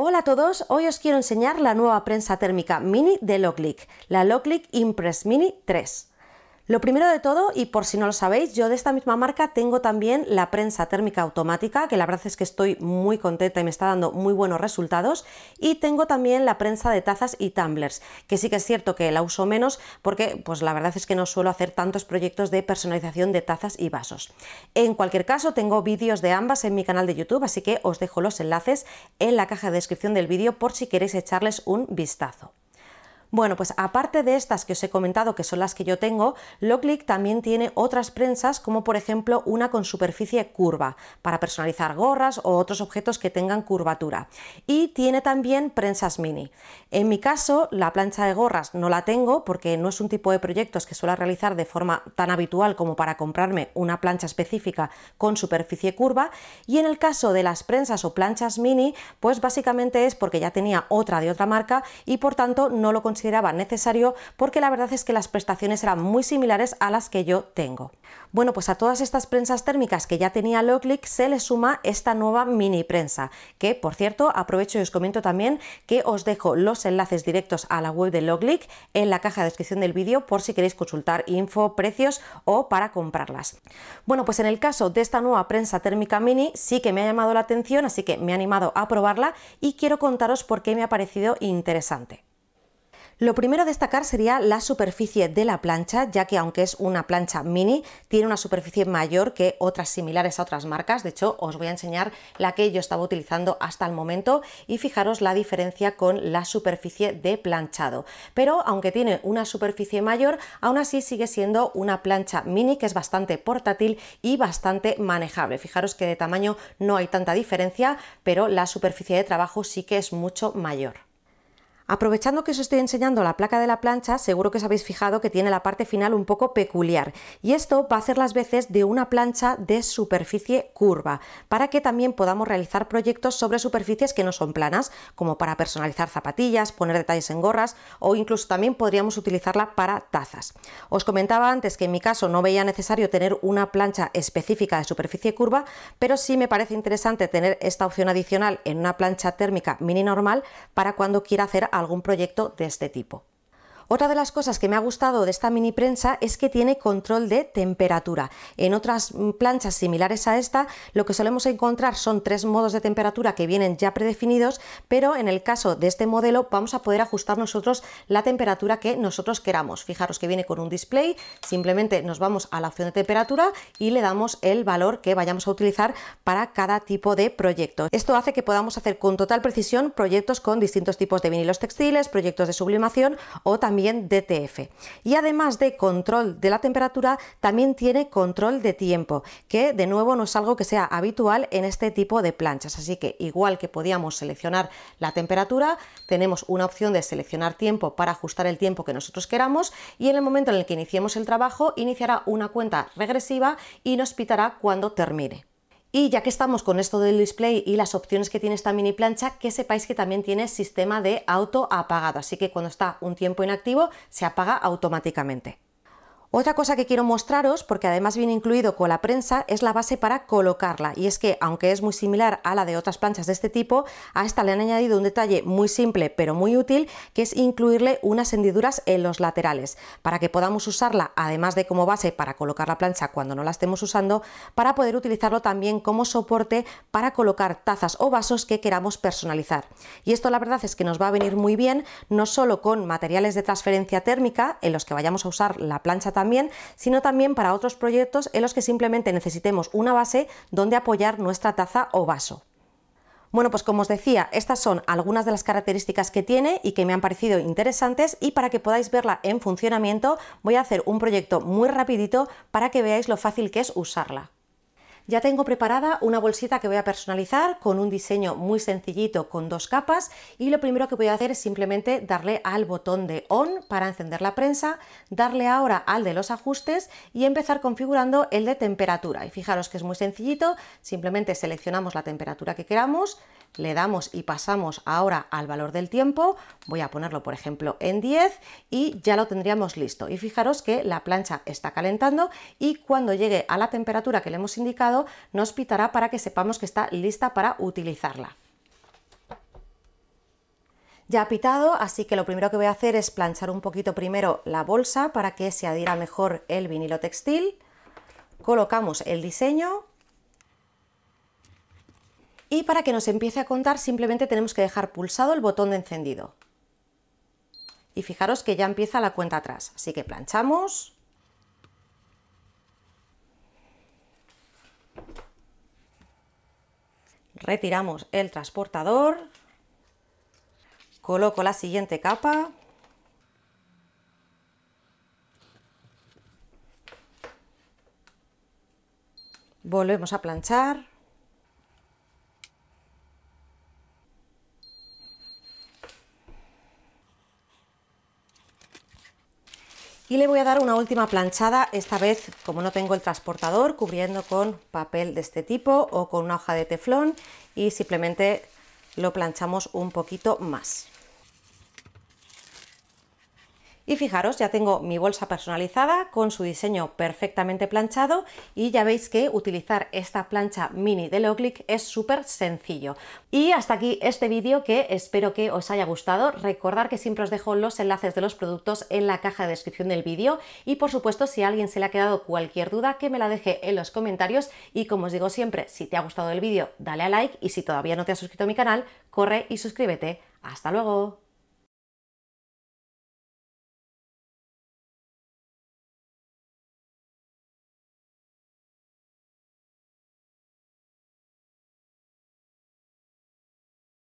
Hola a todos, hoy os quiero enseñar la nueva prensa térmica mini de Loclick, la Loclick Impress Mini 3. Lo primero de todo, y por si no lo sabéis, yo de esta misma marca tengo también la prensa térmica automática, que la verdad es que estoy muy contenta y me está dando muy buenos resultados, y tengo también la prensa de tazas y tumblers, que sí que es cierto que la uso menos porque pues la verdad es que no suelo hacer tantos proyectos de personalización de tazas y vasos. En cualquier caso, tengo vídeos de ambas en mi canal de YouTube, así que os dejo los enlaces en la caja de descripción del vídeo por si queréis echarles un vistazo. Bueno, pues aparte de estas que os he comentado, que son las que yo tengo, Locklick también tiene otras prensas, como por ejemplo una con superficie curva, para personalizar gorras o otros objetos que tengan curvatura. Y tiene también prensas mini. En mi caso, la plancha de gorras no la tengo porque no es un tipo de proyectos que suelo realizar de forma tan habitual como para comprarme una plancha específica con superficie curva. Y en el caso de las prensas o planchas mini, pues básicamente es porque ya tenía otra de otra marca y por tanto no lo conseguí consideraba necesario porque la verdad es que las prestaciones eran muy similares a las que yo tengo. Bueno, pues a todas estas prensas térmicas que ya tenía Loglic se le suma esta nueva mini prensa, que por cierto aprovecho y os comento también que os dejo los enlaces directos a la web de Loglic en la caja de descripción del vídeo por si queréis consultar info, precios o para comprarlas. Bueno, pues en el caso de esta nueva prensa térmica mini sí que me ha llamado la atención, así que me ha animado a probarla y quiero contaros por qué me ha parecido interesante. Lo primero a destacar sería la superficie de la plancha, ya que aunque es una plancha mini, tiene una superficie mayor que otras similares a otras marcas. De hecho, os voy a enseñar la que yo estaba utilizando hasta el momento y fijaros la diferencia con la superficie de planchado. Pero aunque tiene una superficie mayor, aún así sigue siendo una plancha mini que es bastante portátil y bastante manejable. Fijaros que de tamaño no hay tanta diferencia, pero la superficie de trabajo sí que es mucho mayor. Aprovechando que os estoy enseñando la placa de la plancha, seguro que os habéis fijado que tiene la parte final un poco peculiar y esto va a hacer las veces de una plancha de superficie curva, para que también podamos realizar proyectos sobre superficies que no son planas, como para personalizar zapatillas, poner detalles en gorras o incluso también podríamos utilizarla para tazas. Os comentaba antes que en mi caso no veía necesario tener una plancha específica de superficie curva, pero sí me parece interesante tener esta opción adicional en una plancha térmica mini normal para cuando quiera hacer algún proyecto de este tipo. Otra de las cosas que me ha gustado de esta mini prensa es que tiene control de temperatura. En otras mm, planchas similares a esta, lo que solemos encontrar son tres modos de temperatura que vienen ya predefinidos, pero en el caso de este modelo vamos a poder ajustar nosotros la temperatura que nosotros queramos. Fijaros que viene con un display, simplemente nos vamos a la opción de temperatura y le damos el valor que vayamos a utilizar para cada tipo de proyecto. Esto hace que podamos hacer con total precisión proyectos con distintos tipos de vinilos textiles, proyectos de sublimación o también también DTF. Y además de control de la temperatura, también tiene control de tiempo, que de nuevo no es algo que sea habitual en este tipo de planchas. Así que igual que podíamos seleccionar la temperatura, tenemos una opción de seleccionar tiempo para ajustar el tiempo que nosotros queramos y en el momento en el que iniciemos el trabajo, iniciará una cuenta regresiva y nos pitará cuando termine. Y ya que estamos con esto del display y las opciones que tiene esta mini plancha, que sepáis que también tiene sistema de auto apagado, así que cuando está un tiempo inactivo se apaga automáticamente. Otra cosa que quiero mostraros, porque además viene incluido con la prensa, es la base para colocarla. Y es que, aunque es muy similar a la de otras planchas de este tipo, a esta le han añadido un detalle muy simple pero muy útil, que es incluirle unas hendiduras en los laterales, para que podamos usarla, además de como base para colocar la plancha cuando no la estemos usando, para poder utilizarlo también como soporte para colocar tazas o vasos que queramos personalizar. Y esto la verdad es que nos va a venir muy bien, no solo con materiales de transferencia térmica, en los que vayamos a usar la plancha también, sino también para otros proyectos en los que simplemente necesitemos una base donde apoyar nuestra taza o vaso. Bueno, pues como os decía, estas son algunas de las características que tiene y que me han parecido interesantes y para que podáis verla en funcionamiento voy a hacer un proyecto muy rapidito para que veáis lo fácil que es usarla. Ya tengo preparada una bolsita que voy a personalizar con un diseño muy sencillito con dos capas y lo primero que voy a hacer es simplemente darle al botón de on para encender la prensa, darle ahora al de los ajustes y empezar configurando el de temperatura. Y fijaros que es muy sencillito, simplemente seleccionamos la temperatura que queramos, le damos y pasamos ahora al valor del tiempo, voy a ponerlo por ejemplo en 10 y ya lo tendríamos listo. Y fijaros que la plancha está calentando y cuando llegue a la temperatura que le hemos indicado nos pitará para que sepamos que está lista para utilizarla. Ya ha pitado, así que lo primero que voy a hacer es planchar un poquito primero la bolsa para que se adhiera mejor el vinilo textil. Colocamos el diseño y para que nos empiece a contar simplemente tenemos que dejar pulsado el botón de encendido. Y fijaros que ya empieza la cuenta atrás, así que planchamos. Retiramos el transportador. Coloco la siguiente capa. Volvemos a planchar. Y le voy a dar una última planchada, esta vez como no tengo el transportador, cubriendo con papel de este tipo o con una hoja de teflón y simplemente lo planchamos un poquito más. Y fijaros, ya tengo mi bolsa personalizada con su diseño perfectamente planchado y ya veis que utilizar esta plancha mini de Leoclick es súper sencillo. Y hasta aquí este vídeo que espero que os haya gustado. Recordar que siempre os dejo los enlaces de los productos en la caja de descripción del vídeo y por supuesto si a alguien se le ha quedado cualquier duda que me la deje en los comentarios y como os digo siempre, si te ha gustado el vídeo dale a like y si todavía no te has suscrito a mi canal, corre y suscríbete. ¡Hasta luego!